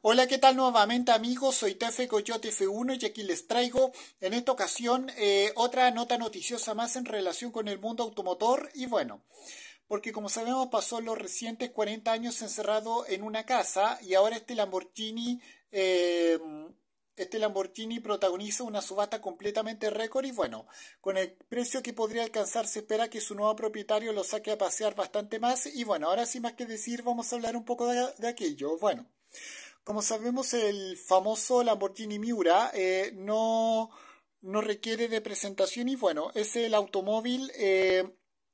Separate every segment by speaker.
Speaker 1: Hola, ¿qué tal nuevamente amigos? Soy Tefe Coyote F1 y aquí les traigo en esta ocasión eh, otra nota noticiosa más en relación con el mundo automotor y bueno, porque como sabemos pasó los recientes 40 años encerrado en una casa y ahora este Lamborghini... Em, este Lamborghini protagoniza una subasta completamente récord y bueno, con el precio que podría alcanzar se espera que su nuevo propietario lo saque a pasear bastante más y bueno, ahora sin más que decir vamos a hablar un poco de aquello. Bueno, como sabemos, el famoso Lamborghini Miura eh, no, no, requiere de presentación y bueno, es el automóvil. Eh,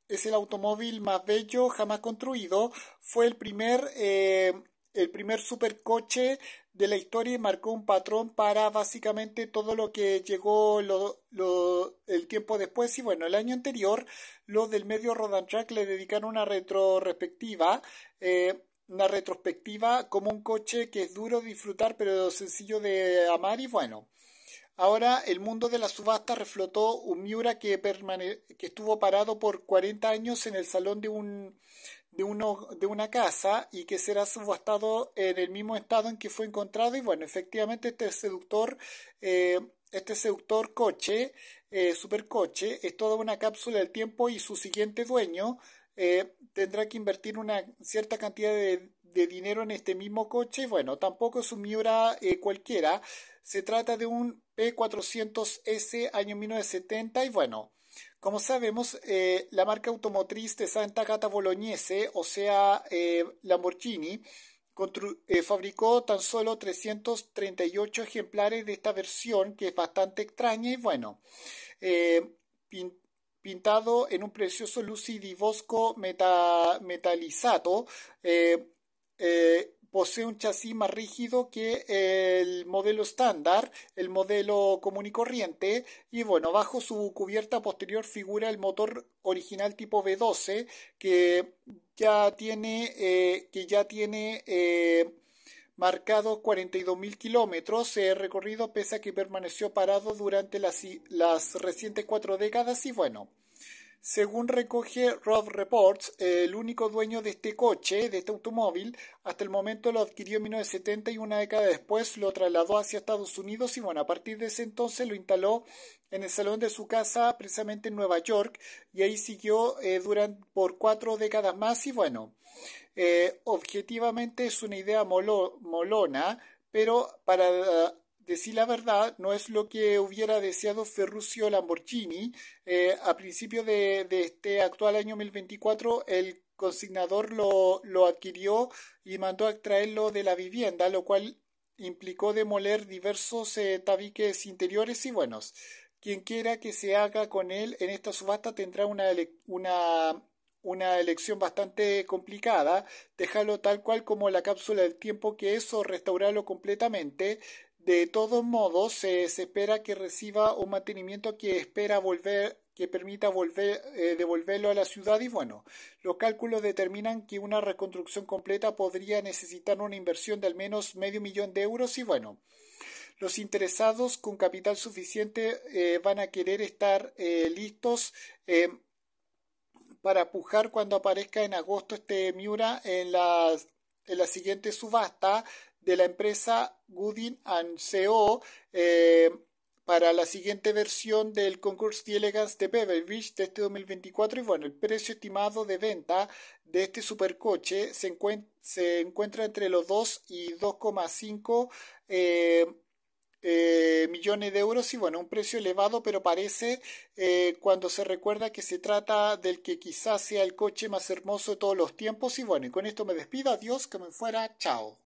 Speaker 1: es el automóvil más bello jamás construido. Fue el primer, eh, el primer supercoche de la historia y marcó un patrón para básicamente todo lo que llegó el tiempo después. Y bueno, el año anterior los del medio Rodan Track le dedicaron una retrospectiva. Eh, una retrospectiva como un coche que es duro de disfrutar pero sencillo de amar y bueno. Ahora el mundo de la subasta reflotó un Miura que, estuvo parado por 40 años en el salón de, un, de, de una casa y que será subastado en el mismo estado en que fue encontrado y bueno, efectivamente este seductor... Eh, este seductor coche, eh, supercoche, es toda una cápsula del tiempo y su siguiente dueño, eh, tendrá que invertir una cierta cantidad de, dinero en este mismo coche. Bueno, tampoco es un Miura eh, cualquiera. Se trata de un P400S año 1970 y bueno, como sabemos, eh, la marca automotriz de Santa Cata Bolognese, o sea, Lamborghini, fabricó tan solo 338 ejemplares de esta versión, que es bastante extraña y bueno, pintado en un precioso lucidibosco meta, metalizado. Eh, eh, posee un chasis más rígido que el modelo estándar, el modelo común y corriente, y bueno, bajo su cubierta posterior figura el motor original tipo V12 que ya tiene, eh, que ya tiene marcado 42.000 kilómetros se he recorrido pese a que permaneció parado durante las, las recientes cuatro décadas y bueno, según recoge Rob Reports, el único dueño de este coche, de este automóvil, hasta el momento lo adquirió en 1970 y una década después lo trasladó hacia Estados Unidos y bueno, a partir de ese entonces lo instaló en el salón de su casa, precisamente en Nueva York, y ahí siguió eh, durante, por cuatro décadas más y bueno, eh, objetivamente es una idea molona, pero para decir la verdad, no es lo que hubiera deseado Ferruccio Lamborghini. Eh, a principios de, este actual año 2024, el consignador lo, lo adquirió y mandó a extraerlo de la vivienda, lo cual implicó demoler diversos eh, tabiques interiores y buenos. Quien quiera que se haga con él en esta subasta tendrá una, una, una elección bastante complicada, dejarlo tal cual como la cápsula del tiempo que es o restaurarlo completamente. De todos modos, se espera que reciba un mantenimiento que espera volver que permita volver, eh, devolverlo a la ciudad y bueno, los cálculos determinan que una reconstrucción completa podría necesitar una inversión de al menos medio millón de euros y bueno, los interesados con capital suficiente eh, van a querer estar eh, listos para pujar cuando aparezca en agosto este Miura en en la siguiente subasta de la empresa Goodin Co. Eh, para la siguiente versión del Concours elegance de Hills de este 2024. Y bueno, el precio estimado de venta de este supercoche se, se encuentra entre los 2 y 2,5 eh, eh, millones de euros. Y bueno, un precio elevado, pero parece cuando se recuerda que se trata del que quizás sea el coche más hermoso de todos los tiempos. Y bueno, y con esto me despido. Adiós, que me fuera. Chao.